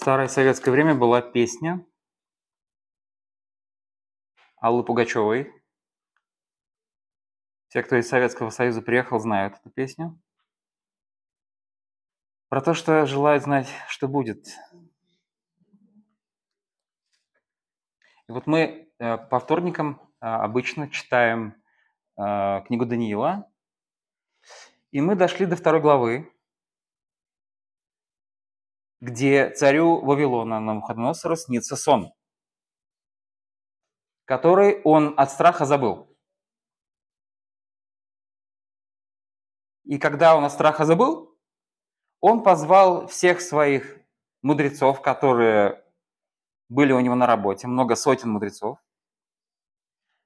старое советское время была песня Аллы Пугачевой. Все, кто из Советского Союза приехал, знают эту песню. Про то, что желают знать, что будет. И вот мы э, по вторникам э, обычно читаем э, книгу Даниила, и мы дошли до второй главы, где царю Вавилона Навуходоносору снится сон, который он от страха забыл. И когда он от страха забыл, он позвал всех своих мудрецов, которые были у него на работе, много сотен мудрецов,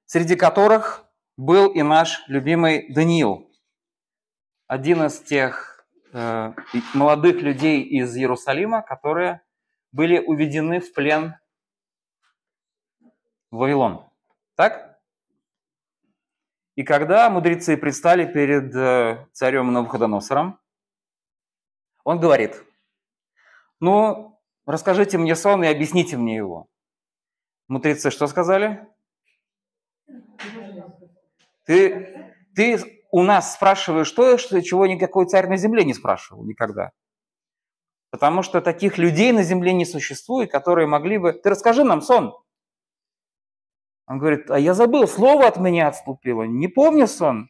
среди которых был и наш любимый Даниил, один из тех Э, молодых людей из Иерусалима, которые были уведены в плен в Вавилон. Так? И когда мудрецы предстали перед э, царем Навуходоносором, он говорит, ну, расскажите мне сон и объясните мне его. Мудрецы что сказали? Ты, ты у нас спрашивают, что, что чего никакой царь на земле не спрашивал никогда. Потому что таких людей на земле не существует, которые могли бы... Ты расскажи нам сон. Он говорит, а я забыл, слово от меня отступило, не помню сон.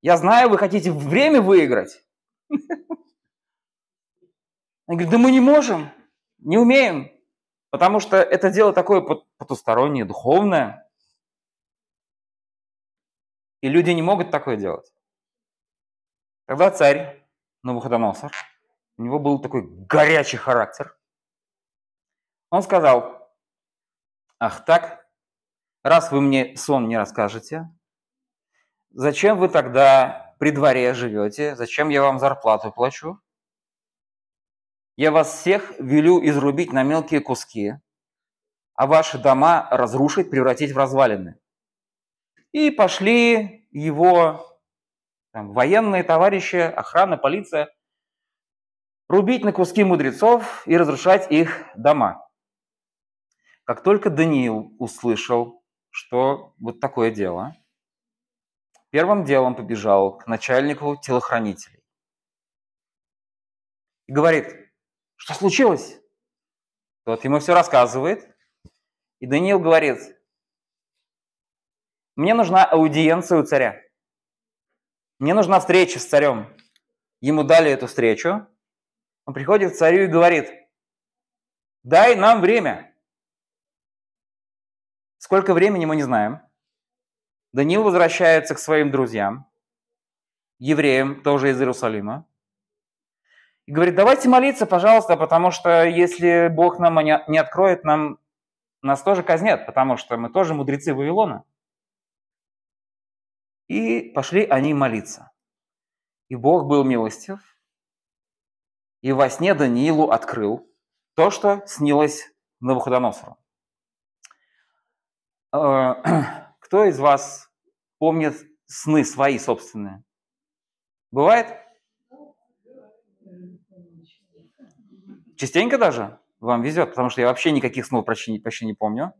Я знаю, вы хотите время выиграть. Он говорит, да мы не можем, не умеем, потому что это дело такое потустороннее, духовное. И люди не могут такое делать. Тогда царь Навуходоносор, у него был такой горячий характер. Он сказал, ах так, раз вы мне сон не расскажете, зачем вы тогда при дворе живете, зачем я вам зарплату плачу? Я вас всех велю изрубить на мелкие куски, а ваши дома разрушить, превратить в развалины. И пошли его там, военные товарищи, охрана, полиция, рубить на куски мудрецов и разрушать их дома. Как только Даниил услышал, что вот такое дело, первым делом побежал к начальнику телохранителей. И говорит, что случилось? Тот ему все рассказывает. И Даниил говорит, мне нужна аудиенция у царя. Мне нужна встреча с царем. Ему дали эту встречу. Он приходит к царю и говорит, дай нам время. Сколько времени мы не знаем. Даниил возвращается к своим друзьям, евреям, тоже из Иерусалима. И говорит, давайте молиться, пожалуйста, потому что если Бог нам не откроет, нам, нас тоже казнят, потому что мы тоже мудрецы Вавилона. И пошли они молиться. И Бог был милостив, и во сне Даниилу открыл то, что снилось Навуходоносору. Э, кто из вас помнит сны свои собственные? Бывает? Частенько даже вам везет, потому что я вообще никаких снов почти, почти не помню.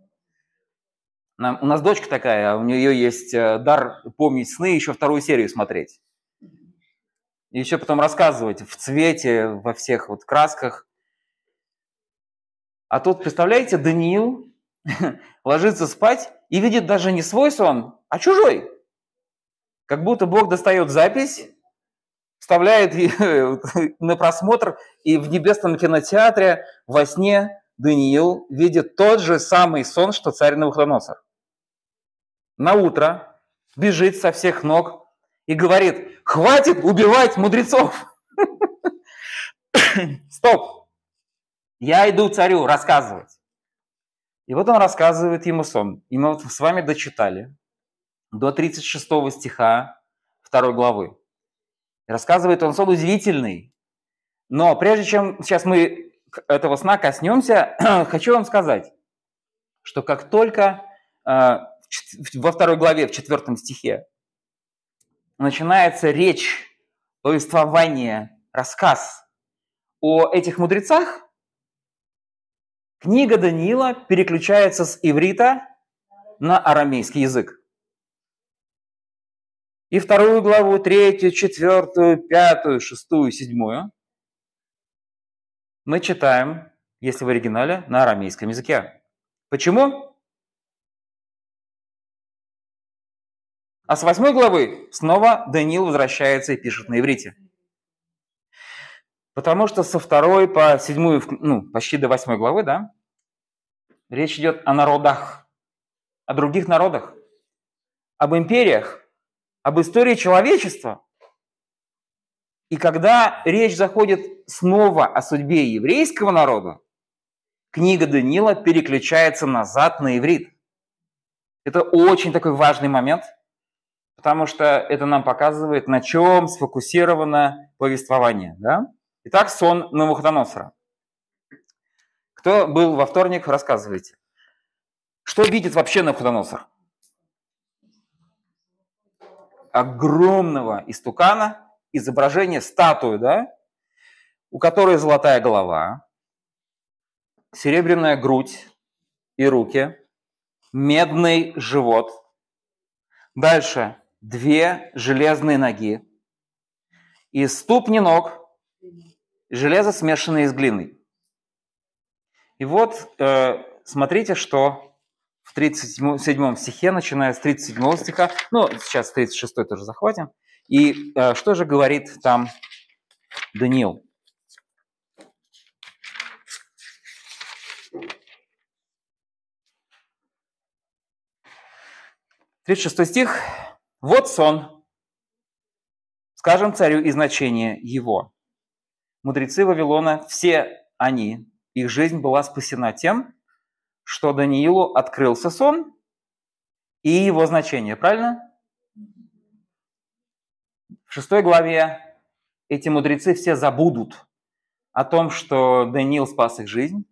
Нам, у нас дочка такая, а у нее есть э, дар помнить сны, еще вторую серию смотреть. И еще потом рассказывать в цвете, во всех вот красках. А тут, представляете, Даниил ложится спать и видит даже не свой сон, а чужой. Как будто Бог достает запись, вставляет на просмотр, и в небесном кинотеатре во сне Даниил видит тот же самый сон, что царь Навуходоносор на утро бежит со всех ног и говорит, хватит убивать мудрецов. Стоп, я иду царю рассказывать. И вот он рассказывает ему сон. И мы вот с вами дочитали до 36 стиха 2 главы. И рассказывает он сон удивительный. Но прежде чем сейчас мы этого сна коснемся, хочу вам сказать, что как только э, во второй главе, в четвертом стихе, начинается речь, повествование, рассказ о этих мудрецах. Книга Даниила переключается с иврита на арамейский язык. И вторую главу, третью, четвертую, пятую, шестую, седьмую мы читаем, если в оригинале, на арамейском языке. Почему? А с восьмой главы снова Даниил возвращается и пишет на иврите. Потому что со второй по седьмую, ну, почти до восьмой главы, да, речь идет о народах, о других народах, об империях, об истории человечества. И когда речь заходит снова о судьбе еврейского народа, книга Даниила переключается назад на иврит. Это очень такой важный момент – потому что это нам показывает, на чем сфокусировано повествование. Да? Итак, сон Навуходоносора. Кто был во вторник, рассказывайте. Что видит вообще Навуходоносор? Огромного истукана, изображение статуи, да? у которой золотая голова, серебряная грудь и руки, медный живот. Дальше две железные ноги и ступни ног, железо, смешанное из глины. И вот э, смотрите, что в 37 стихе, начиная с 37 стиха, ну, сейчас 36 тоже захватим, и э, что же говорит там Даниил? Тридцать шестой стих. Вот сон. Скажем царю и значение его. Мудрецы Вавилона, все они, их жизнь была спасена тем, что Даниилу открылся сон и его значение, правильно? В шестой главе эти мудрецы все забудут о том, что Даниил спас их жизнь,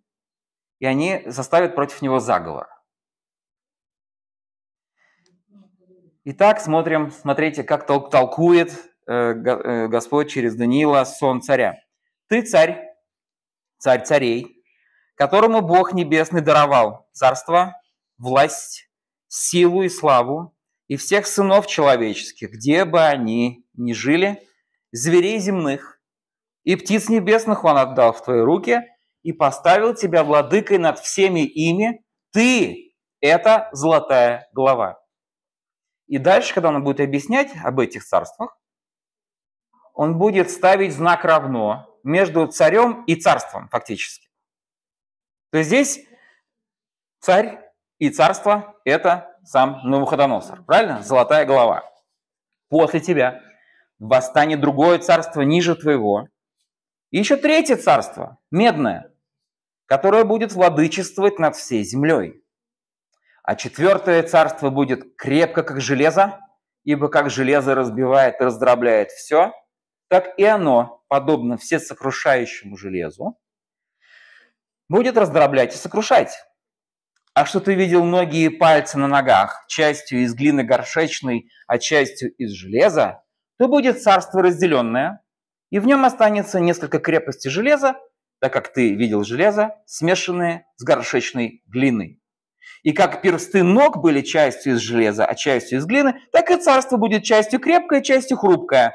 и они составят против него заговор. Итак, смотрим, смотрите, как тол- толкует э, э, Господь через Даниила сон царя. «Ты царь, царь царей, которому Бог Небесный даровал царство, власть, силу и славу, и всех сынов человеческих, где бы они ни жили, зверей земных, и птиц небесных он отдал в твои руки, и поставил тебя владыкой над всеми ими. Ты – это золотая глава. И дальше, когда он будет объяснять об этих царствах, он будет ставить знак равно между царем и царством фактически. То есть здесь царь и царство – это сам Навуходоносор, правильно? Золотая голова. После тебя восстанет другое царство ниже твоего. И еще третье царство, медное, которое будет владычествовать над всей землей. А четвертое царство будет крепко, как железо, ибо как железо разбивает и раздробляет все, так и оно, подобно всесокрушающему железу, будет раздроблять и сокрушать. А что ты видел ноги и пальцы на ногах, частью из глины горшечной, а частью из железа, то будет царство разделенное, и в нем останется несколько крепости железа, так как ты видел железо, смешанное с горшечной глиной. И как персты ног были частью из железа, а частью из глины, так и царство будет частью крепкое, частью хрупкое.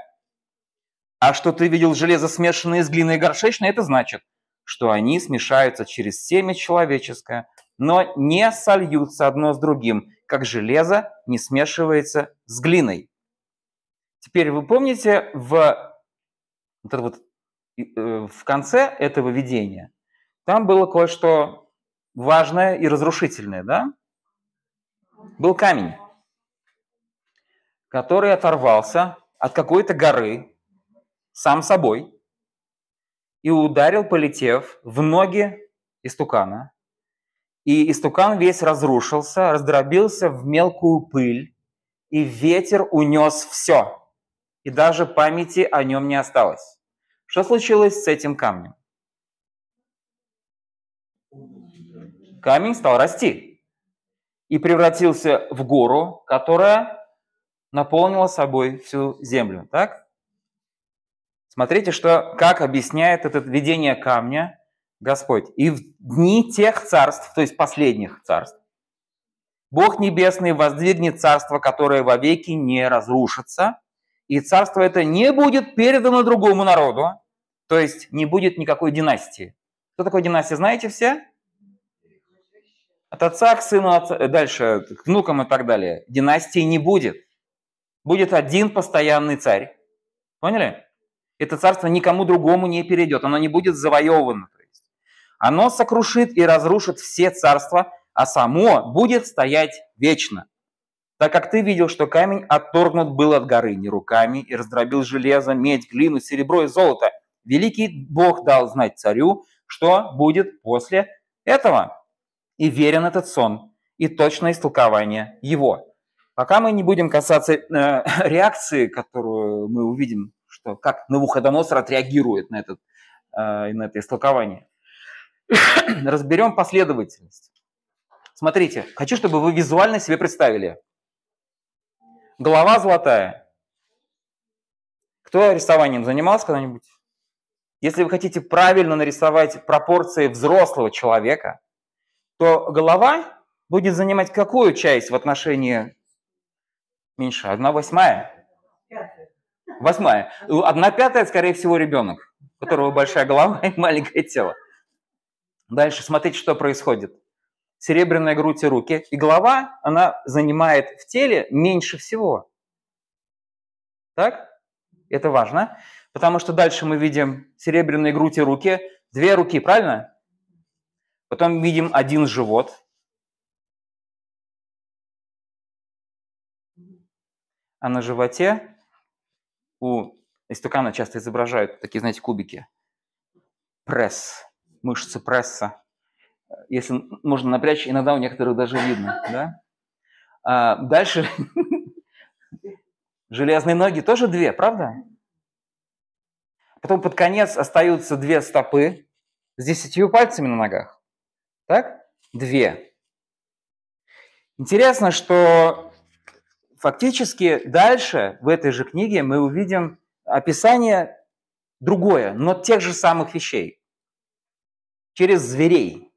А что ты видел железо, смешанное из глины и горшечной, это значит, что они смешаются через семя человеческое, но не сольются одно с другим, как железо не смешивается с глиной. Теперь вы помните в, вот, э, в конце этого видения, там было кое-что важное и разрушительное, да? Был камень, который оторвался от какой-то горы сам собой и ударил, полетев в ноги истукана. И истукан весь разрушился, раздробился в мелкую пыль, и ветер унес все. И даже памяти о нем не осталось. Что случилось с этим камнем? камень стал расти и превратился в гору, которая наполнила собой всю землю. Так? Смотрите, что, как объясняет это видение камня Господь. «И в дни тех царств, то есть последних царств, Бог Небесный воздвигнет царство, которое вовеки не разрушится, и царство это не будет передано другому народу, то есть не будет никакой династии. Что такое династия, знаете все? От отца к сыну, от... Э, дальше э, к внукам и так далее. Династии не будет. Будет один постоянный царь. Поняли? Это царство никому другому не перейдет. Оно не будет завоевано. Оно сокрушит и разрушит все царства, а само будет стоять вечно. Так как ты видел, что камень отторгнут был от горы не руками и раздробил железо, медь, глину, серебро и золото. Великий Бог дал знать царю, что будет после этого и верен этот сон, и точное истолкование его. Пока мы не будем касаться э, реакции, которую мы увидим, что как Навуходоносор отреагирует на, этот, э, на это истолкование, разберем последовательность. Смотрите, хочу, чтобы вы визуально себе представили. Голова золотая. Кто рисованием занимался когда-нибудь? Если вы хотите правильно нарисовать пропорции взрослого человека, то голова будет занимать какую часть в отношении меньше? Одна восьмая? Восьмая. Одна пятая, скорее всего, ребенок, у которого большая голова и маленькое тело. Дальше смотрите, что происходит. Серебряная грудь и руки. И голова, она занимает в теле меньше всего. Так? Это важно. Потому что дальше мы видим серебряные грудь и руки. Две руки, правильно? Потом видим один живот. А на животе у истукана часто изображают такие, знаете, кубики. Пресс, мышцы пресса. Если можно напрячь, иногда у некоторых даже видно. Да? А дальше железные ноги тоже две, правда? Потом под конец остаются две стопы с десятью пальцами на ногах. Так? Две. Интересно, что фактически дальше в этой же книге мы увидим описание другое, но тех же самых вещей. Через зверей,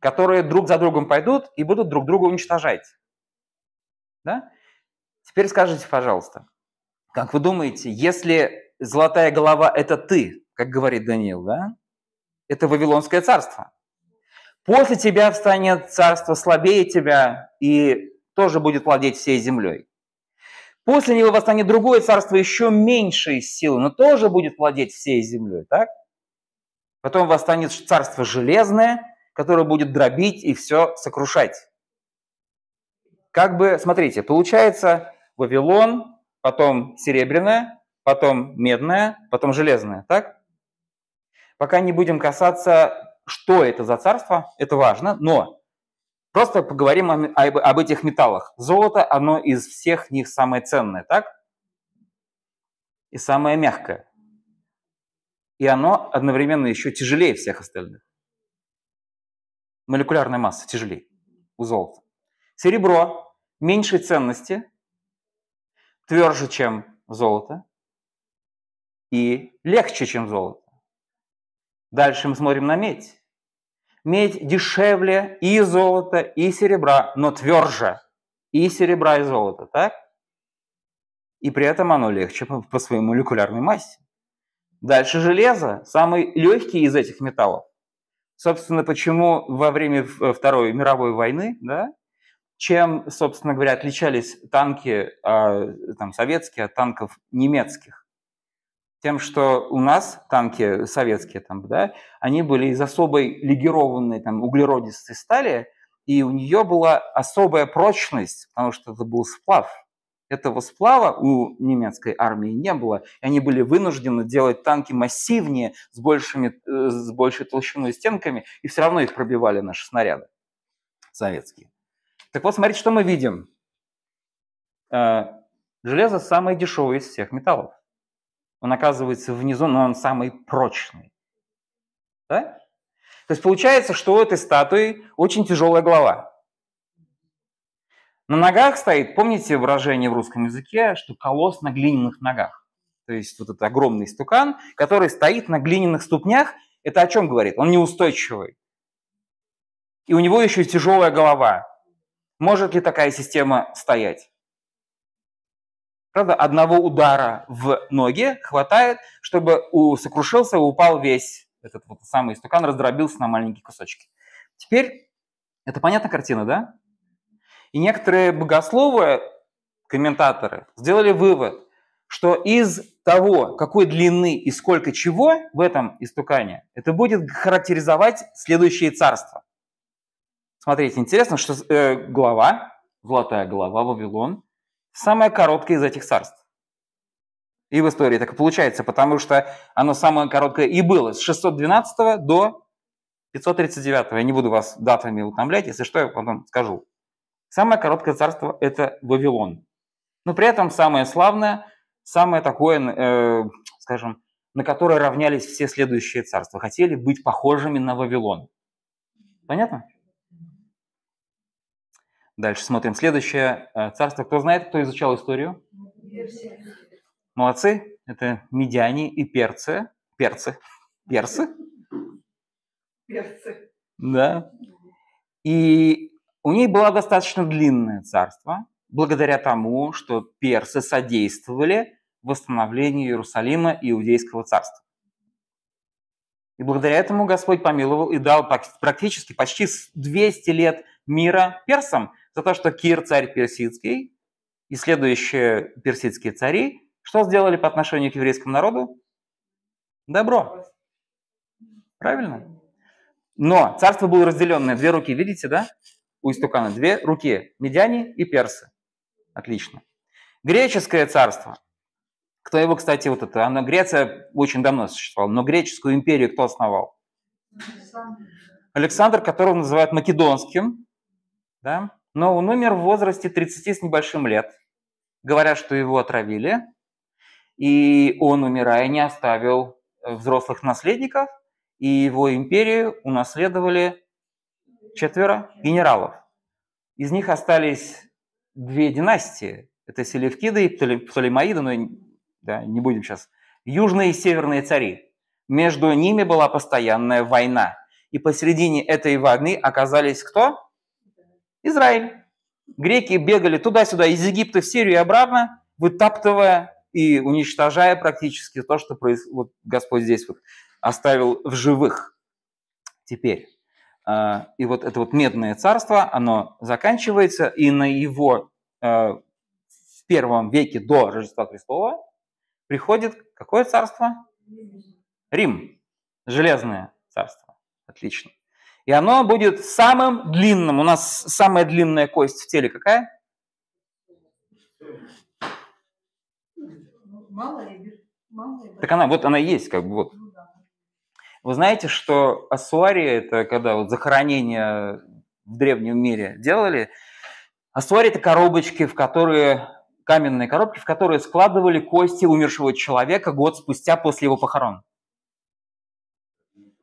которые друг за другом пойдут и будут друг друга уничтожать. Да? Теперь скажите, пожалуйста, как вы думаете, если золотая голова – это ты, как говорит Даниил, да? Это Вавилонское царство. После тебя встанет царство слабее тебя и тоже будет владеть всей землей. После него восстанет другое царство еще меньшей силы, но тоже будет владеть всей землей, так? Потом восстанет царство железное, которое будет дробить и все сокрушать. Как бы, смотрите, получается Вавилон, потом серебряное, потом медное, потом железное, так? Пока не будем касаться что это за царство, это важно, но просто поговорим об, об этих металлах. Золото, оно из всех них самое ценное, так? И самое мягкое. И оно одновременно еще тяжелее всех остальных. Молекулярная масса тяжелее у золота. Серебро меньшей ценности, тверже, чем золото, и легче, чем золото. Дальше мы смотрим на медь. Медь дешевле и золота, и серебра, но тверже и серебра, и золота, так? И при этом оно легче по, по своей молекулярной массе. Дальше железо, самый легкий из этих металлов. Собственно, почему во время э, Второй мировой войны, да, чем, собственно говоря, отличались танки э, там, советские от танков немецких? тем, что у нас танки советские, там, да, они были из особой легированной там, углеродистой стали, и у нее была особая прочность, потому что это был сплав. Этого сплава у немецкой армии не было, и они были вынуждены делать танки массивнее, с, большими, э, с большей толщиной стенками, и все равно их пробивали наши снаряды советские. Так вот, смотрите, что мы видим. Э, железо самое дешевое из всех металлов он оказывается внизу, но он самый прочный. Да? То есть получается, что у этой статуи очень тяжелая голова. На ногах стоит, помните выражение в русском языке, что колосс на глиняных ногах. То есть вот этот огромный стукан, который стоит на глиняных ступнях, это о чем говорит? Он неустойчивый. И у него еще и тяжелая голова. Может ли такая система стоять? Правда, одного удара в ноге хватает, чтобы у, сокрушился, упал весь этот вот самый истукан, раздробился на маленькие кусочки. Теперь, это понятна картина, да? И некоторые богословы, комментаторы, сделали вывод, что из того, какой длины и сколько чего в этом истукане, это будет характеризовать следующее царство. Смотрите, интересно, что э, глава, золотая глава Вавилон, самое короткое из этих царств. И в истории так и получается, потому что оно самое короткое и было с 612 до 539. Я не буду вас датами утомлять, если что, я потом скажу. Самое короткое царство – это Вавилон. Но при этом самое славное, самое такое, э, скажем, на которое равнялись все следующие царства. Хотели быть похожими на Вавилон. Понятно? Дальше смотрим. Следующее э, царство. Кто знает, кто изучал историю? Персия. Молодцы. Это медиане и перцы. Перцы. Персы. Перцы. Да. И у них было достаточно длинное царство, благодаря тому, что персы содействовали восстановлению Иерусалима и Иудейского царства. И благодаря этому Господь помиловал и дал практически почти 200 лет мира персам, за то, что Кир, царь персидский, и следующие персидские цари, что сделали по отношению к еврейскому народу? Добро. Правильно? Но царство было разделено на две руки, видите, да? У истукана две руки, медяне и персы. Отлично. Греческое царство. Кто его, кстати, вот это, оно, Греция очень давно существовала, но греческую империю кто основал? Александр, которого называют македонским, да? но он умер в возрасте 30 с небольшим лет. Говорят, что его отравили, и он, умирая, не оставил взрослых наследников, и его империю унаследовали четверо генералов. Из них остались две династии. Это Селевкиды и Птолемаиды, но да, не будем сейчас. Южные и северные цари. Между ними была постоянная война. И посередине этой войны оказались кто? Израиль. Греки бегали туда-сюда, из Египта в Сирию и обратно, вытаптывая и уничтожая практически то, что проис... вот Господь здесь вот оставил в живых. Теперь. А, и вот это вот медное царство, оно заканчивается, и на его а, в первом веке до Рождества Христова приходит какое царство? Рим. Железное царство. Отлично. И оно будет самым длинным. У нас самая длинная кость в теле какая? Так она, вот она есть, как бы вот. Ну Вы знаете, что ассуария, это когда вот захоронение в древнем мире делали, ассуария – это коробочки, в которые каменные коробки, в которые складывали кости умершего человека год спустя после его похорон.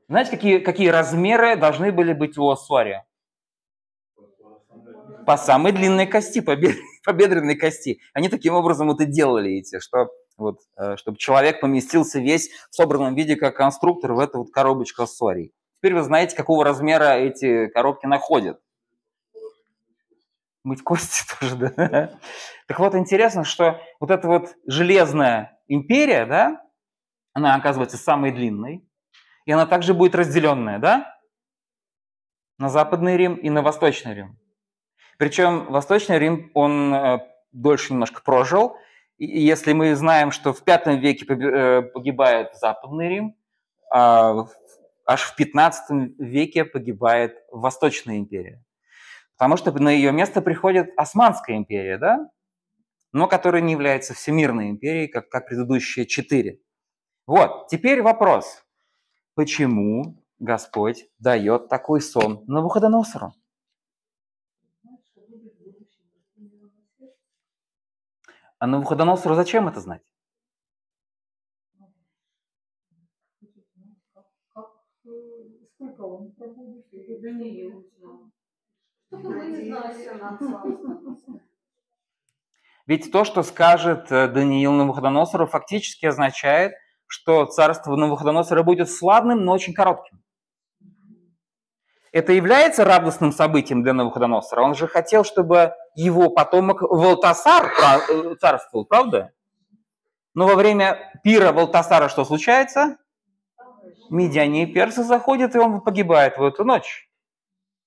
Знаете, какие, какие размеры должны были быть у Ассуария? По самой длинной кости, по, бед... по бедренной кости. Они таким образом вот и делали эти, что вот, э, чтобы человек поместился весь в собранном виде как конструктор в эту вот коробочку Ассуарий. Теперь вы знаете, какого размера эти коробки находят. Мыть кости тоже, да? Так вот, интересно, что вот эта вот железная империя, да, она оказывается самой длинной, и она также будет разделенная, да? На Западный Рим и на Восточный Рим. Причем Восточный Рим, он э, дольше немножко прожил. И если мы знаем, что в V веке э, погибает Западный Рим, а аж в XV веке погибает Восточная империя. Потому что на ее место приходит Османская империя, да? но которая не является всемирной империей, как, как предыдущие четыре. Вот, теперь вопрос почему Господь дает такой сон Навуходоносору. А Навуходоносору зачем это знать? Ведь то, что скажет э, Даниил Навуходоносору, фактически означает, что царство Навуходоносора будет славным, но очень коротким. Это является радостным событием для Навуходоносора. Он же хотел, чтобы его потомок Валтасар а, э, царствовал, правда? Но во время пира Валтасара что случается? Медяне и персы заходят, и он погибает в эту ночь.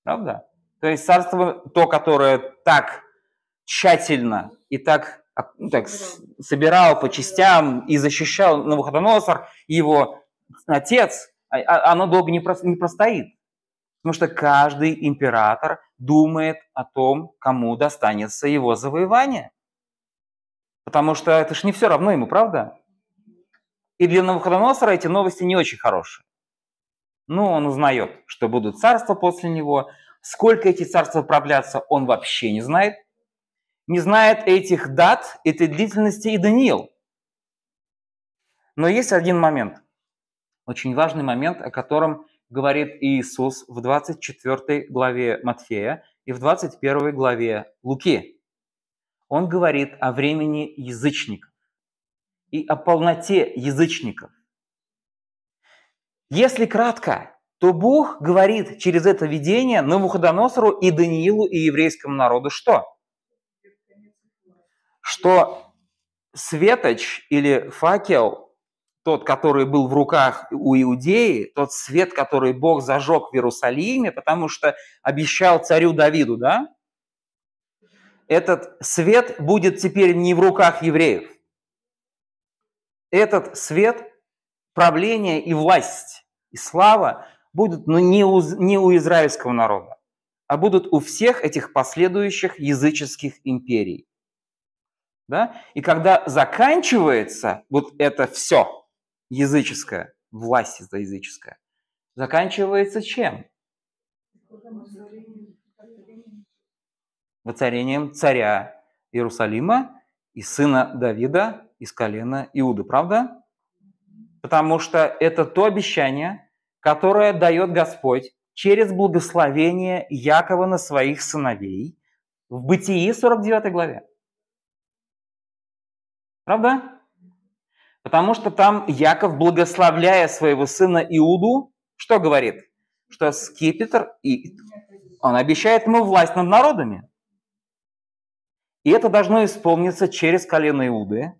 Правда? То есть царство, то, которое так тщательно и так а, ну, так, собирал по частям и защищал Навуходоносор, его отец, а, а, оно долго не, про, простоит. Потому что каждый император думает о том, кому достанется его завоевание. Потому что это же не все равно ему, правда? И для Навуходоносора эти новости не очень хорошие. Ну он узнает, что будут царства после него. Сколько эти царства продлятся, он вообще не знает – не знает этих дат, этой длительности и Даниил. Но есть один момент, очень важный момент, о котором говорит Иисус в 24 главе Матфея и в 21 главе Луки. Он говорит о времени язычников и о полноте язычников. Если кратко, то Бог говорит через это видение Навуходоносору и Даниилу и еврейскому народу что? что светоч или факел, тот, который был в руках у Иудеи, тот свет, который Бог зажег в Иерусалиме, потому что обещал царю Давиду, да? Этот свет будет теперь не в руках евреев. Этот свет, правление и власть, и слава будут но ну, не, у, не у израильского народа, а будут у всех этих последующих языческих империй. Да? И когда заканчивается вот это все языческое, власть это языческая, заканчивается чем? Воцарением царя Иерусалима и сына Давида из колена Иуды, правда? Потому что это то обещание, которое дает Господь через благословение Якова на своих сыновей в Бытии 49 главе. Правда? Потому что там Яков, благословляя своего сына Иуду, что говорит? Что скипетр, и он обещает ему власть над народами. И это должно исполниться через колено Иуды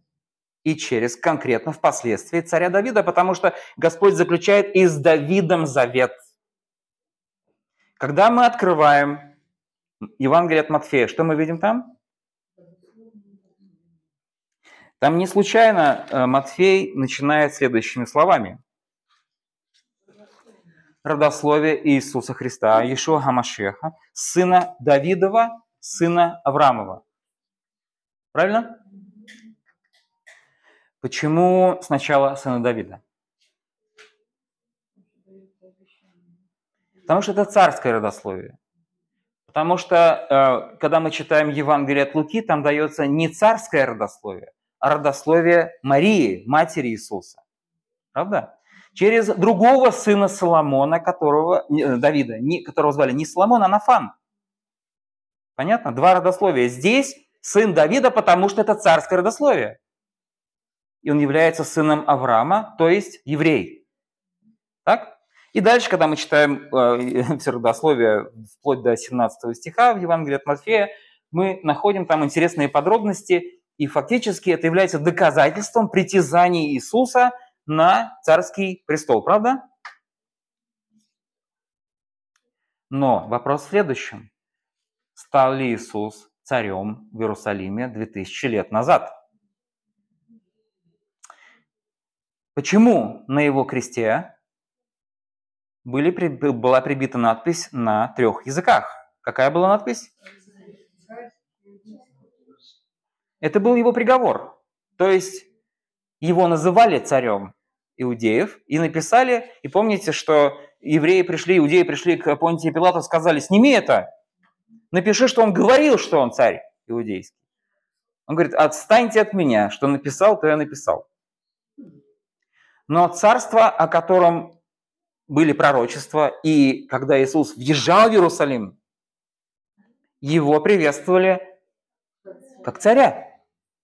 и через конкретно впоследствии царя Давида, потому что Господь заключает и с Давидом завет. Когда мы открываем Евангелие от Матфея, что мы видим там? Там не случайно э, Матфей начинает следующими словами. Родословие Иисуса Христа, Иешуа Гамашеха, сына Давидова, сына Аврамова. Правильно? Почему сначала сына Давида? Потому что это царское родословие. Потому что, э, когда мы читаем Евангелие от Луки, там дается не царское родословие, родословие Марии, матери Иисуса. Правда? Через другого сына Соломона, которого, э, Давида, которого звали не Соломон, а Нафан. Понятно? Два родословия. Здесь сын Давида, потому что это царское родословие. И он является сыном Авраама, то есть еврей. Так? И дальше, когда мы читаем э, все родословие вплоть до 17 стиха в Евангелии от Матфея, мы находим там интересные подробности, и фактически это является доказательством притязаний Иисуса на царский престол, правда? Но вопрос в следующем. Стал ли Иисус царем в Иерусалиме 2000 лет назад? Почему на его кресте были, была прибита надпись на трех языках? Какая была надпись? Это был его приговор. То есть его называли царем иудеев и написали, и помните, что евреи пришли, иудеи пришли к Понтию Пилату, сказали, сними это, напиши, что он говорил, что он царь иудейский. Он говорит, отстаньте от меня, что написал, то я написал. Но царство, о котором были пророчества, и когда Иисус въезжал в Иерусалим, его приветствовали как царя.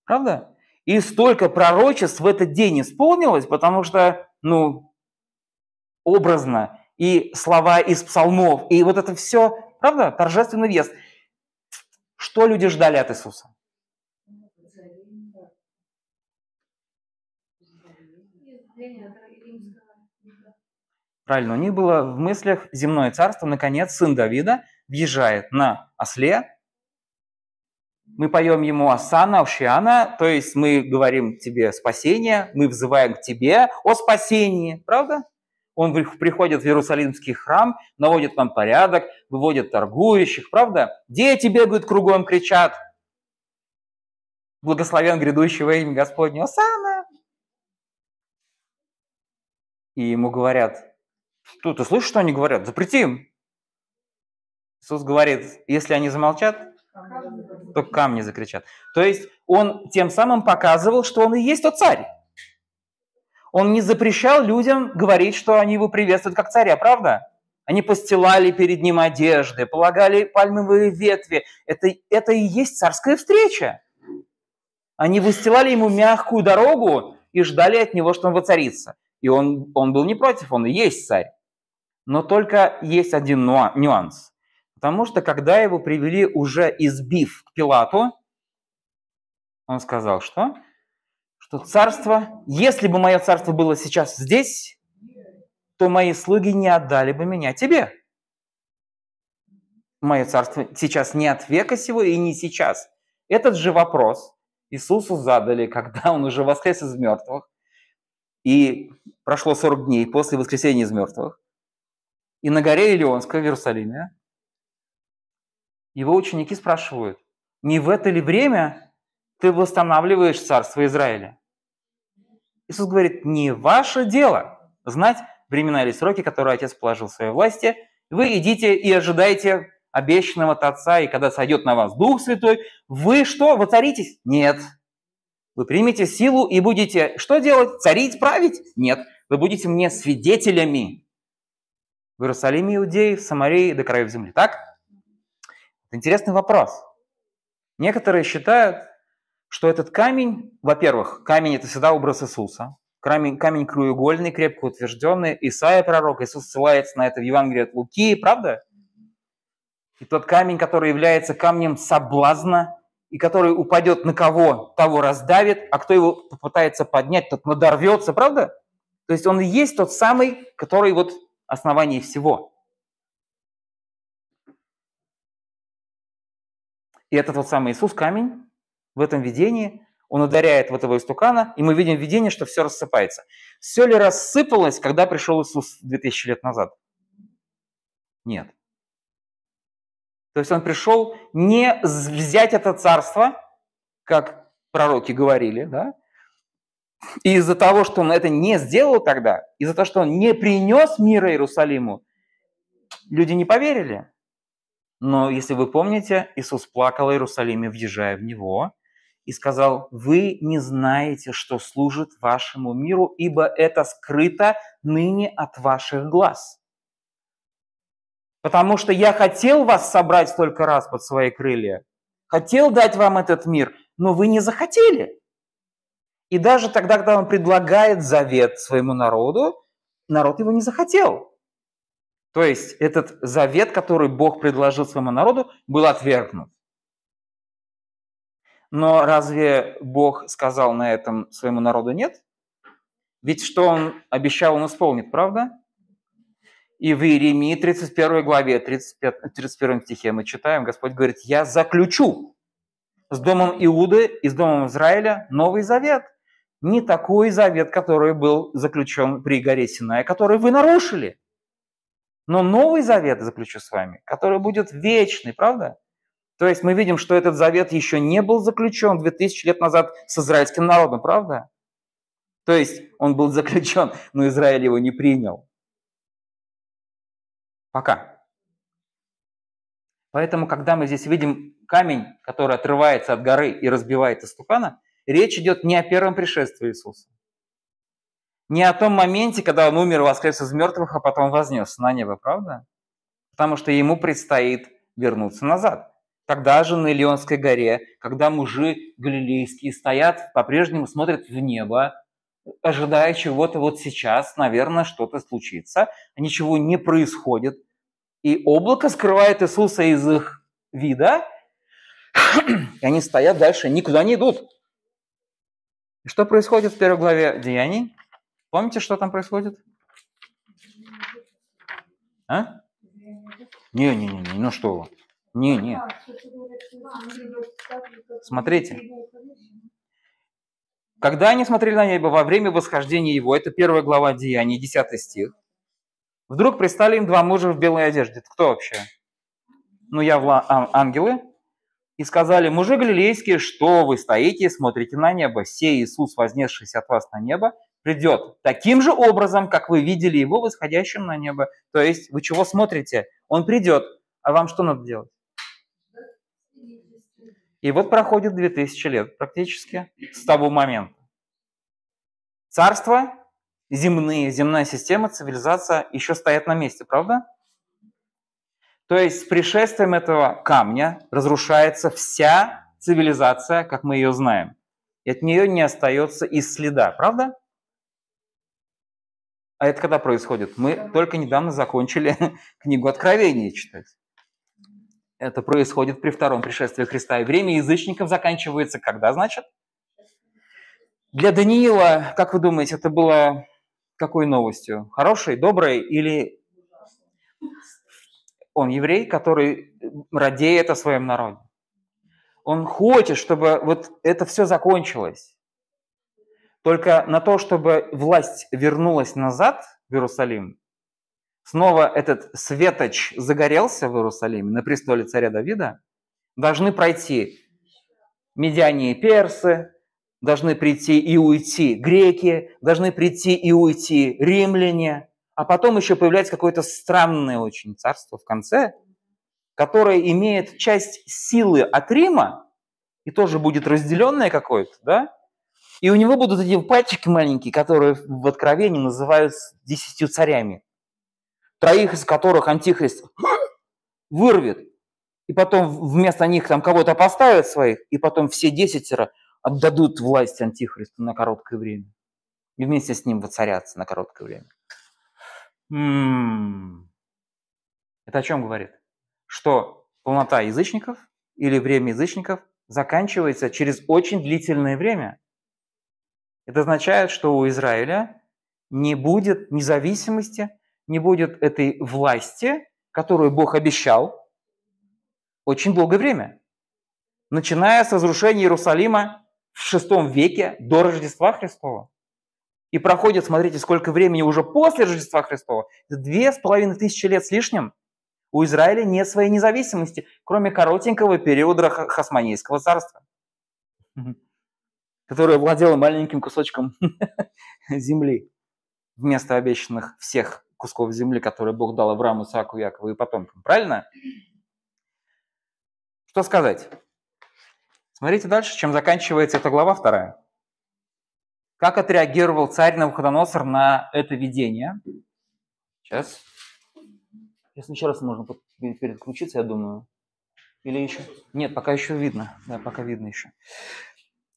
Правда? И столько пророчеств в этот день исполнилось, потому что, ну, образно, и слова из псалмов, и вот это все, правда, торжественный вес. Что люди ждали от Иисуса? Правильно, у них было в мыслях земное царство, наконец, сын Давида въезжает на осле, мы поем ему Асана, Ушиана, то есть мы говорим тебе спасение, мы взываем к тебе о спасении, правда? Он приходит в Иерусалимский храм, наводит там порядок, выводит торгующих, правда? Дети бегают кругом, кричат. Благословен грядущего имя Господне, асана!" И ему говорят, что ты слышишь, что они говорят? Запретим. Иисус говорит, если они замолчат, только камни закричат. То есть он тем самым показывал, что он и есть тот царь. Он не запрещал людям говорить, что они его приветствуют как царя, правда? Они постилали перед ним одежды, полагали пальмовые ветви. Это, это и есть царская встреча. Они выстилали ему мягкую дорогу и ждали от него, что он воцарится. И он, он был не против, он и есть царь. Но только есть один нюанс. Потому что когда его привели уже избив к Пилату, он сказал, что? Что царство, если бы мое царство было сейчас здесь, то мои слуги не отдали бы меня тебе. Мое царство сейчас не от века сего и не сейчас. Этот же вопрос Иисусу задали, когда он уже воскрес из мертвых. И прошло 40 дней после воскресения из мертвых. И на горе Илионской в Иерусалиме его ученики спрашивают, не в это ли время ты восстанавливаешь царство Израиля? Иисус говорит, не ваше дело знать времена или сроки, которые Отец положил в своей власти. Вы идите и ожидайте обещанного от Отца, и когда сойдет на вас Дух Святой, вы что, воцаритесь? Нет. Вы примете силу и будете что делать? Царить, править? Нет. Вы будете мне свидетелями в Иерусалиме, Иудеи, в Самарии до краев земли. Так? Это интересный вопрос. Некоторые считают, что этот камень, во-первых, камень – это всегда образ Иисуса, камень, камень краеугольный, крепко утвержденный, Исаия пророк, Иисус ссылается на это в Евангелии от Луки, правда? И тот камень, который является камнем соблазна, и который упадет на кого, того раздавит, а кто его попытается поднять, тот надорвется, правда? То есть он и есть тот самый, который вот основание всего – И этот вот самый Иисус камень в этом видении, он ударяет в этого истукана, и мы видим видение, что все рассыпается. Все ли рассыпалось, когда пришел Иисус 2000 лет назад? Нет. То есть он пришел не взять это царство, как пророки говорили, да? И из-за того, что он это не сделал тогда, из-за того, что он не принес мира Иерусалиму, люди не поверили. Но если вы помните, Иисус плакал в Иерусалиме, въезжая в него, и сказал, вы не знаете, что служит вашему миру, ибо это скрыто ныне от ваших глаз. Потому что я хотел вас собрать столько раз под свои крылья, хотел дать вам этот мир, но вы не захотели. И даже тогда, когда он предлагает завет своему народу, народ его не захотел. То есть этот завет, который Бог предложил своему народу, был отвергнут. Но разве Бог сказал на этом своему народу нет? Ведь что он обещал, он исполнит, правда? И в Иеремии 31 главе, 35, 31 стихе мы читаем, Господь говорит, «Я заключу с домом Иуды и с домом Израиля новый завет, не такой завет, который был заключен при горе Синай, который вы нарушили». Но новый завет заключу с вами, который будет вечный, правда? То есть мы видим, что этот завет еще не был заключен 2000 лет назад с израильским народом, правда? То есть он был заключен, но Израиль его не принял. Пока. Поэтому, когда мы здесь видим камень, который отрывается от горы и разбивается ступана, речь идет не о первом пришествии Иисуса не о том моменте, когда он умер, воскрес из мертвых, а потом вознес на небо, правда? Потому что ему предстоит вернуться назад. Тогда же на Илионской горе, когда мужи галилейские стоят, по-прежнему смотрят в небо, ожидая чего-то вот сейчас, наверное, что-то случится, а ничего не происходит. И облако скрывает Иисуса из их вида, и они стоят дальше, никуда не идут. Что происходит в первой главе Деяний? Помните, что там происходит? А? Не-не-не, не. ну что вы. Не-не. Смотрите. Когда они смотрели на небо во время восхождения его, это первая глава Деяний, 10 а стих, вдруг пристали им два мужа в белой одежде. кто вообще? Ну, я вла... А, ангелы. И сказали, мужи галилейские, что вы стоите и смотрите на небо? Сей Иисус, вознесшийся от вас на небо, придет таким же образом, как вы видели его восходящим на небо. То есть вы чего смотрите? Он придет. А вам что надо делать? И вот проходит 2000 лет практически с того момента. Царство, земные, земная система, цивилизация еще стоят на месте, правда? То есть с пришествием этого камня разрушается вся цивилизация, как мы ее знаем. И от нее не остается и следа, правда? А это когда происходит? Мы только недавно закончили книгу Откровения читать. Это происходит при втором пришествии Христа. И время язычников заканчивается когда, значит? Для Даниила, как вы думаете, это было какой новостью? Хорошей, доброй или... Он еврей, который радеет о своем народе. Он хочет, чтобы вот это все закончилось. Только на то, чтобы власть вернулась назад в Иерусалим, снова этот светоч загорелся в Иерусалиме на престоле царя Давида, должны пройти медяне и персы, должны прийти и уйти греки, должны прийти и уйти римляне, а потом еще появляется какое-то странное очень царство в конце, которое имеет часть силы от Рима, и тоже будет разделенное какое-то, да? И у него будут эти пальчики маленькие, которые в Откровении называются десятью царями, троих из которых Антихрист вырвет, и потом вместо них там кого-то поставят своих, и потом все десятеро отдадут власть Антихристу на короткое время. И вместе с ним воцарятся на короткое время. М-м-м. Это о чем говорит? Что полнота язычников или время язычников заканчивается через очень длительное время. Это означает, что у Израиля не будет независимости, не будет этой власти, которую Бог обещал очень долгое время. Начиная с разрушения Иерусалима в VI веке до Рождества Христова. И проходит, смотрите, сколько времени уже после Рождества Христова. Две с половиной тысячи лет с лишним у Израиля нет своей независимости, кроме коротенького периода Хасманейского царства которая владела маленьким кусочком земли вместо обещанных всех кусков земли, которые Бог дал Аврааму, Сааку, Якову и потомкам. Правильно? Что сказать? Смотрите дальше, чем заканчивается эта глава вторая. Как отреагировал царь Навуходоносор на это видение? Сейчас. Сейчас еще раз можно переключиться, я думаю. Или еще? Нет, пока еще видно. Да, пока видно еще.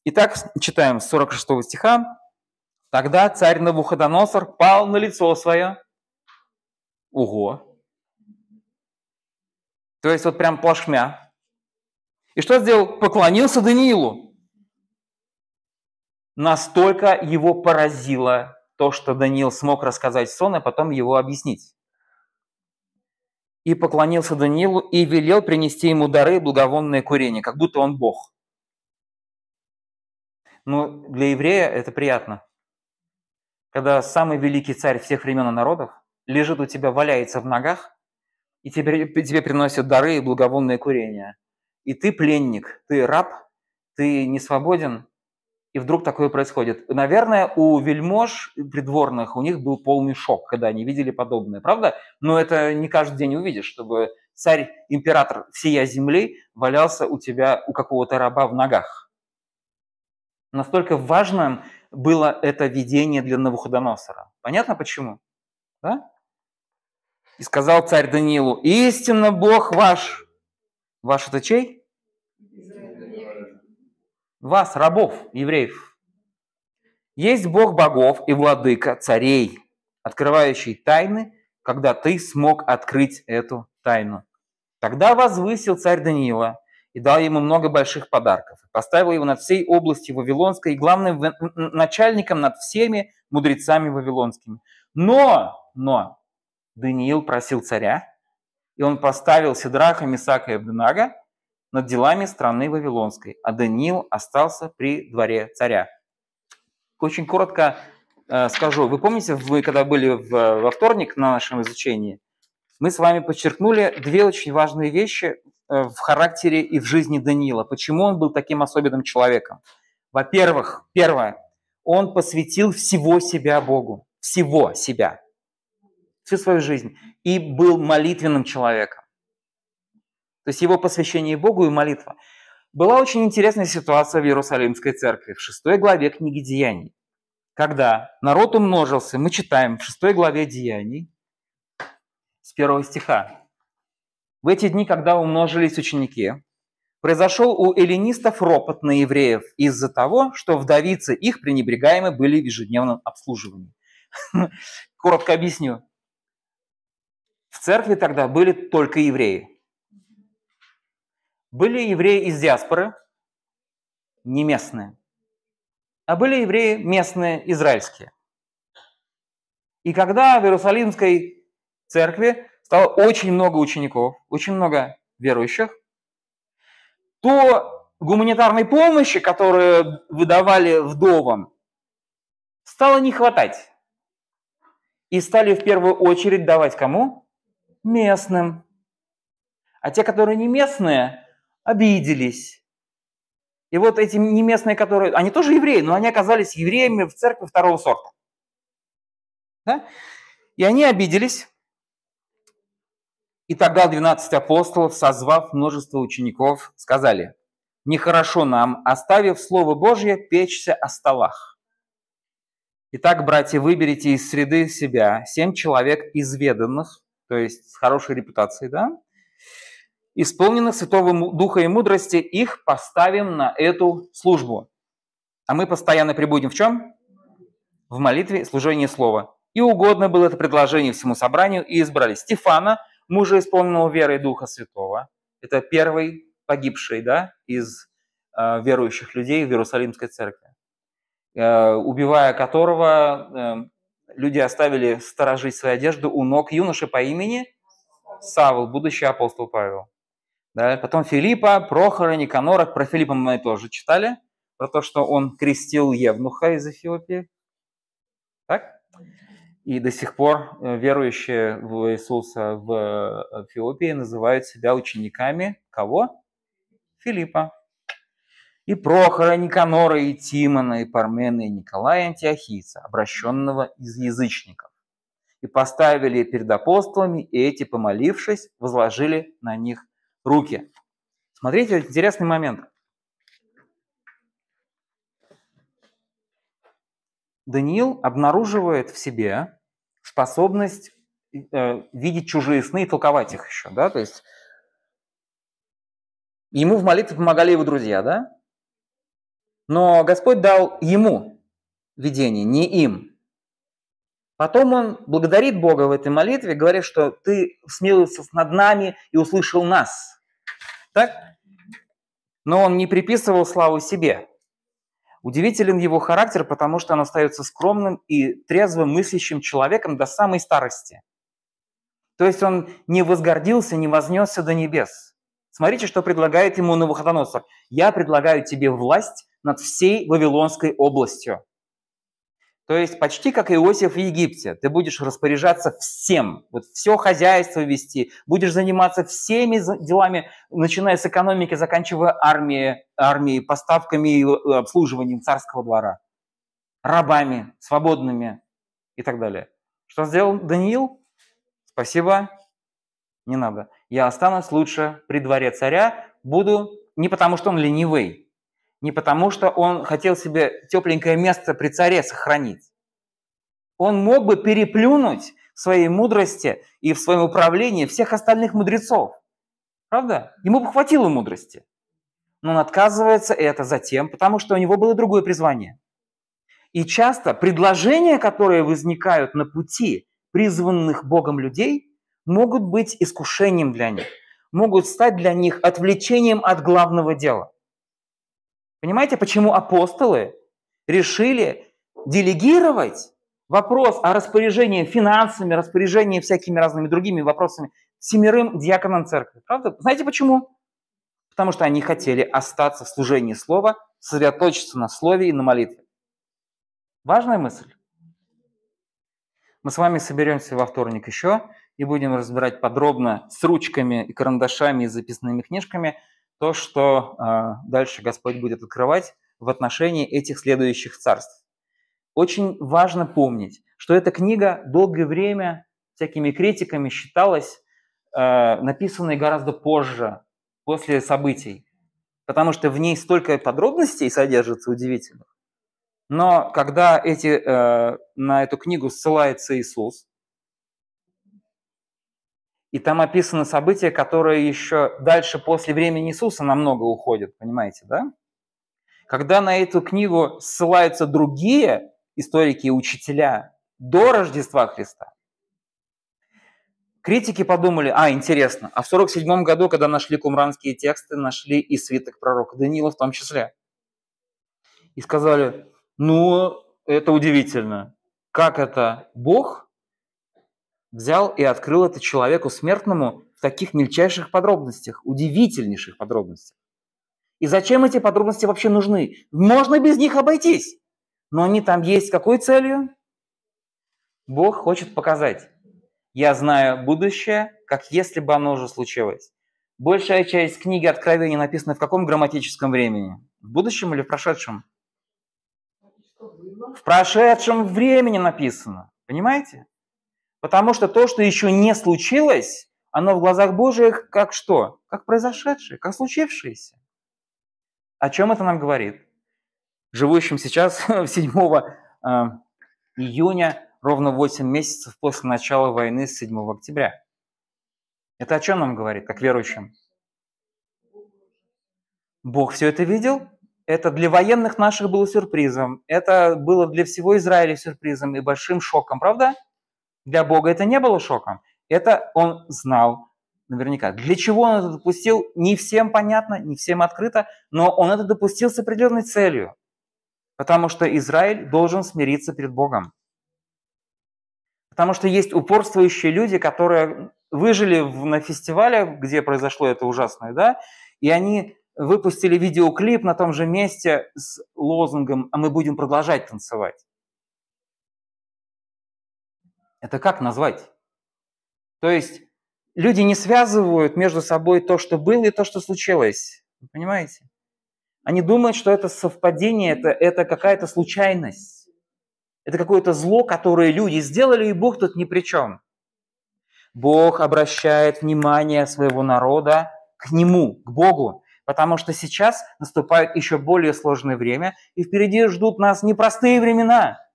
Итак, читаем 46 стиха. «Тогда царь Навуходоносор пал на лицо свое». Ого! То есть вот прям плашмя. И что сделал? Поклонился Даниилу. Настолько его поразило то, что Даниил смог рассказать сон, а потом его объяснить. И поклонился Даниилу и велел принести ему дары и благовонное курение, как будто он бог. Но ну, для еврея это приятно. Когда самый великий царь всех времен и народов лежит у тебя, валяется в ногах, и тебе, тебе приносят дары и благовонные курения И ты пленник, ты раб, ты не свободен, и вдруг такое происходит. Наверное, у вельмож придворных у них был полный шок, когда они видели подобное, правда? Но это не каждый день увидишь, чтобы царь, император всея земли валялся у тебя, у какого-то раба в ногах. Настолько важным было это видение для Навуходоносора. Понятно почему? Да? И сказал царь Даниилу, истинно Бог ваш. Ваш это чей? Вас, рабов, евреев. Есть Бог богов и владыка царей, открывающий тайны, когда ты смог открыть эту тайну. Тогда возвысил царь Даниила – и дал ему много больших подарков, и поставил его над всей областью Вавилонской и главным начальником над всеми мудрецами вавилонскими. Но, но, Даниил просил царя, и он поставил Сидраха, Мисака и Абденага над делами страны Вавилонской, а Даниил остался при дворе царя. Очень коротко э, скажу. Вы помните, мы когда были в, во вторник на нашем изучении, мы с вами подчеркнули две очень важные вещи Э, в характере и в жизни Даниила. Почему он был таким особенным человеком? Во-первых, первое, он посвятил всего себя Богу, всего себя, всю свою жизнь, и был молитвенным человеком. То есть его посвящение Богу и молитва. Была очень интересная ситуация в Иерусалимской церкви в 6 главе книги Деяний, когда народ умножился, мы читаем в 6 главе Деяний с 1 стиха. В эти дни, когда умножились ученики, произошел у эллинистов ропот на евреев из-за того, что вдовицы их пренебрегаемы были в ежедневном обслуживании. Коротко объясню. В церкви тогда были только евреи. Были евреи из диаспоры, не местные, а были евреи местные, израильские. И когда в Иерусалимской церкви стало очень много учеников, очень много верующих, то гуманитарной помощи, которую выдавали вдовам, стало не хватать. И стали в первую очередь давать кому? Местным. А те, которые не местные, обиделись. И вот эти не местные, которые... Они тоже евреи, но они оказались евреями в церкви второго сорта. Да? И они обиделись. И тогда двенадцать апостолов, созвав множество учеников, сказали, «Нехорошо нам, оставив Слово Божье, печься о столах». Итак, братья, выберите из среды себя семь человек изведанных, то есть с хорошей репутацией, да, исполненных Святого Духа и мудрости, их поставим на эту службу. А мы постоянно прибудем в чем? В молитве, служении слова. И угодно было это предложение всему собранию, и избрали Стефана – мужа, исполненного верой Духа Святого. Это первый погибший да, из э, верующих людей в Иерусалимской церкви, э, убивая которого э, люди оставили сторожить свою одежду у ног юноши по имени Савл, будущий апостол Павел. Да, потом Филиппа, Прохора, Никанора. Про Филиппа мы тоже читали, про то, что он крестил Евнуха из Эфиопии. Так? И до сих пор э, верующие в Иисуса в э, Эфиопии называют себя учениками кого? Филиппа. И Прохора, и Никанора, и Тимона, и Пармена, и Николая Антиохийца, обращенного из язычников. И поставили перед апостолами, и эти, помолившись, возложили на них руки. Смотрите, интересный момент. Даниил обнаруживает в себе способность э, видеть чужие сны и толковать их еще, да, то есть ему в молитве помогали его друзья, да, но Господь дал ему видение, не им. Потом он благодарит Бога в этой молитве, говоря, что ты смилился над нами и услышал нас. Так? Но он не приписывал славу себе. Удивителен его характер, потому что он остается скромным и трезвым мыслящим человеком до самой старости. То есть он не возгордился, не вознесся до небес. Смотрите, что предлагает ему Навуходоносор. «Я предлагаю тебе власть над всей Вавилонской областью». То есть почти как Иосиф в Египте. Ты будешь распоряжаться всем, вот все хозяйство вести, будешь заниматься всеми делами, начиная с экономики, заканчивая армией, армией поставками и э, обслуживанием царского двора, рабами, свободными и так далее. Что сделал Даниил? Спасибо, не надо. Я останусь лучше при дворе царя, буду не потому, что он ленивый, не потому, что он хотел себе тепленькое место при царе сохранить. Он мог бы переплюнуть в своей мудрости и в своем управлении всех остальных мудрецов. Правда? Ему бы хватило мудрости. Но он отказывается это затем, потому что у него было другое призвание. И часто предложения, которые возникают на пути призванных Богом людей, могут быть искушением для них, могут стать для них отвлечением от главного дела – Понимаете, почему апостолы решили делегировать вопрос о распоряжении финансами, распоряжении всякими разными другими вопросами семерым диаконам церкви? Правда? Знаете почему? Потому что они хотели остаться в служении слова, сосредоточиться на слове и на молитве. Важная мысль. Мы с вами соберемся во вторник еще и будем разбирать подробно с ручками и карандашами и записными книжками – то, что а, дальше Господь будет открывать в отношении этих следующих царств. Очень важно помнить, что эта книга долгое время всякими критиками считалась а, написанной гораздо позже, после событий, потому что в ней столько подробностей содержится удивительных. Но когда эти, а, на эту книгу ссылается Иисус, и там описаны события, которые еще дальше после времени Иисуса намного уходят, понимаете, да? Когда на эту книгу ссылаются другие историки и учителя до Рождества Христа, критики подумали, а, интересно, а в 47 году, когда нашли кумранские тексты, нашли и свиток пророка Даниила в том числе. И сказали, ну, это удивительно. Как это Бог – взял и открыл это человеку смертному в таких мельчайших подробностях, удивительнейших подробностях. И зачем эти подробности вообще нужны? Можно без них обойтись. Но они там есть с какой целью? Бог хочет показать. Я знаю будущее, как если бы оно уже случилось. Большая часть книги Откровения написана в каком грамматическом времени? В будущем или в прошедшем? В прошедшем времени написано. Понимаете? Потому что то, что еще не случилось, оно в глазах Божьих как что? Как произошедшее, как случившееся. О чем это нам говорит? Живущим сейчас, 7 а, июня, ровно 8 месяцев после начала войны с 7 октября. Это о чем нам говорит, как верующим? Бог все это видел, это для военных наших было сюрпризом, это было для всего Израиля сюрпризом и большим шоком, правда? Для Бога это не было шоком. Это он знал наверняка. Для чего он это допустил, не всем понятно, не всем открыто, но он это допустил с определенной целью. Потому что Израиль должен смириться перед Богом. Потому что есть упорствующие люди, которые выжили в, на фестивале, где произошло это ужасное, да, и они выпустили видеоклип на том же месте с лозунгом «А мы будем продолжать танцевать» это как назвать? То есть люди не связывают между собой то, что было и то, что случилось. Вы понимаете? Они думают, что это совпадение, это, это какая-то случайность. Это какое-то зло, которое люди сделали, и Бог тут ни при чем. Бог обращает внимание своего народа к Нему, к Богу, потому что сейчас наступает еще более сложное время, и впереди ждут нас непростые времена –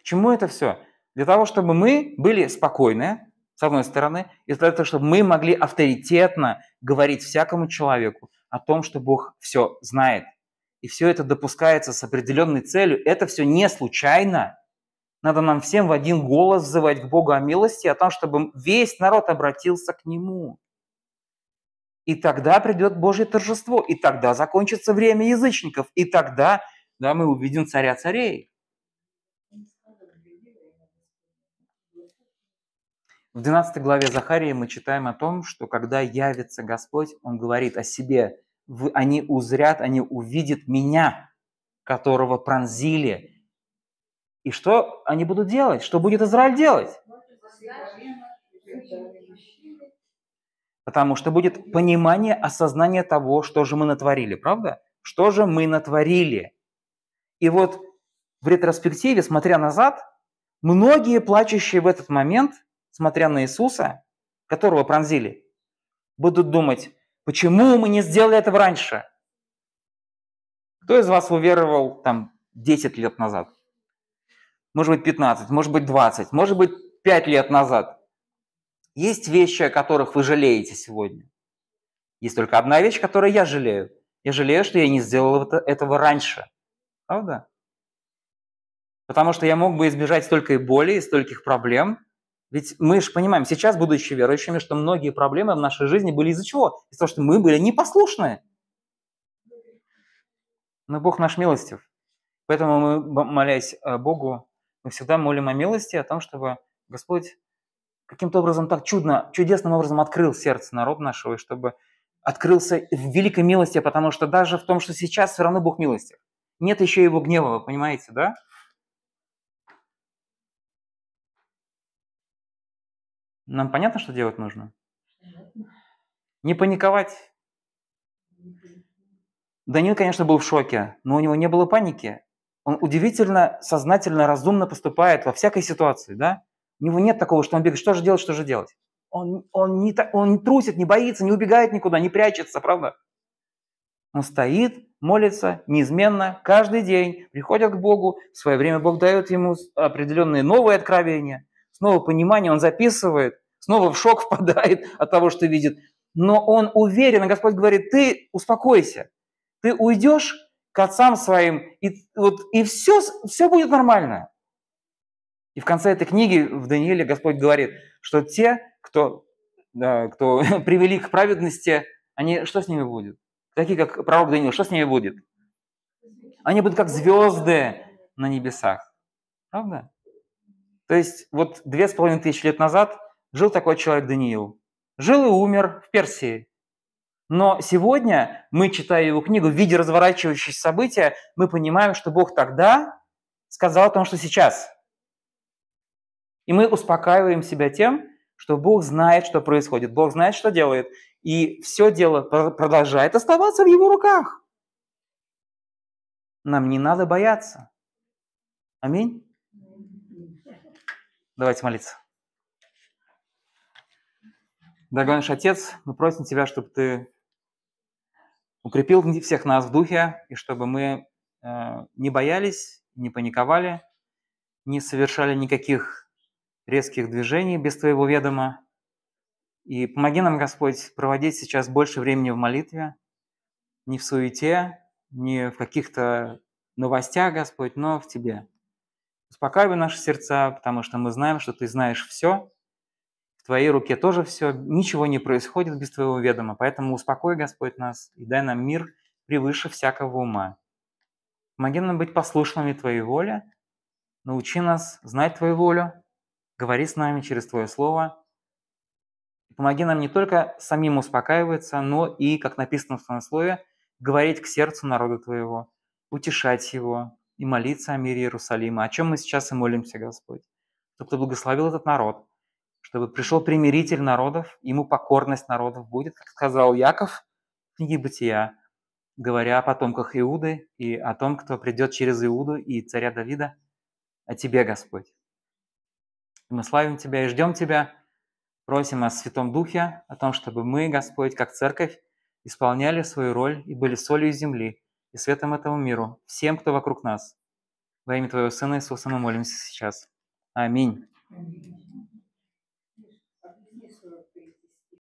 к чему это все? Для того, чтобы мы были спокойны, с одной стороны, и для того, чтобы мы могли авторитетно говорить всякому человеку о том, что Бог все знает. И все это допускается с определенной целью. Это все не случайно. Надо нам всем в один голос взывать к Богу о милости, о том, чтобы весь народ обратился к Нему. И тогда придет Божье торжество, и тогда закончится время язычников, и тогда да, мы увидим царя царей. В 12 главе Захарии мы читаем о том, что когда явится Господь, Он говорит о себе, они узрят, они увидят меня, которого пронзили. И что они будут делать? Что будет Израиль делать? Потому что будет понимание, осознание того, что же мы натворили, правда? Что же мы натворили? И вот в ретроспективе, смотря назад, многие плачущие в этот момент – смотря на Иисуса, которого пронзили, будут думать, почему мы не сделали этого раньше? Кто из вас уверовал там 10 лет назад? Может быть 15, может быть 20, может быть 5 лет назад. Есть вещи, о которых вы жалеете сегодня. Есть только одна вещь, которой я жалею. Я жалею, что я не сделал этого раньше. Правда? Потому что я мог бы избежать столько и боли, и стольких проблем, ведь мы же понимаем, сейчас, будучи верующими, что многие проблемы в нашей жизни были из-за чего? Из-за того, что мы были непослушны. Но Бог наш милостив. Поэтому мы, молясь э, Богу, мы всегда молим о милости, о том, чтобы Господь каким-то образом так чудно, чудесным образом открыл сердце народа нашего, и чтобы открылся в великой милости, потому что даже в том, что сейчас все равно Бог милостив. Нет еще его гнева, вы понимаете, да? Нам понятно, что делать нужно? Не паниковать. Данил, конечно, был в шоке, но у него не было паники. Он удивительно, сознательно, разумно поступает во всякой ситуации, да? У него нет такого, что он бегает, что же делать, что же делать. Он, он, не, он не трусит, не боится, не убегает никуда, не прячется, правда? Он стоит, молится неизменно, каждый день, приходит к Богу. В свое время Бог дает ему определенные новые откровения, снова понимание, он записывает снова в шок впадает от того, что видит. Но он уверен, и Господь говорит, ты успокойся, ты уйдешь к отцам своим, и, вот, и все, все будет нормально. И в конце этой книги в Данииле Господь говорит, что те, кто, да, кто привели к праведности, они, что с ними будет? Такие, как пророк Даниил, что с ними будет? Они будут как звезды на небесах. Правда? То есть вот две с половиной тысячи лет назад – Жил такой человек Даниил. Жил и умер в Персии. Но сегодня мы, читая его книгу, в виде разворачивающихся события, мы понимаем, что Бог тогда сказал о том, что сейчас. И мы успокаиваем себя тем, что Бог знает, что происходит, Бог знает, что делает, и все дело продолжает оставаться в его руках. Нам не надо бояться. Аминь. Давайте молиться. Дорогой наш Отец, мы просим Тебя, чтобы Ты укрепил всех нас в духе, и чтобы мы э, не боялись, не паниковали, не совершали никаких резких движений без Твоего ведома. И помоги нам, Господь, проводить сейчас больше времени в молитве, не в суете, не в каких-то новостях, Господь, но в Тебе. Успокаивай наши сердца, потому что мы знаем, что Ты знаешь все – в твоей руке тоже все, ничего не происходит без твоего ведома, поэтому успокой, Господь, нас и дай нам мир превыше всякого ума. Помоги нам быть послушными Твоей воле, научи нас знать Твою волю, говори с нами через Твое Слово. Помоги нам не только самим успокаиваться, но и, как написано в Твоем Слове, говорить к сердцу народа Твоего, утешать его и молиться о мире Иерусалима, о чем мы сейчас и молимся, Господь. Чтобы Ты благословил этот народ – чтобы пришел примиритель народов, ему покорность народов будет, как сказал Яков в книге «Бытия», говоря о потомках Иуды и о том, кто придет через Иуду и царя Давида, о Тебе, Господь. Мы славим Тебя и ждем Тебя, просим о Святом Духе, о том, чтобы мы, Господь, как Церковь, исполняли свою роль и были солью земли и светом этому миру, всем, кто вокруг нас. Во имя Твоего Сына Иисуса мы молимся сейчас. Аминь.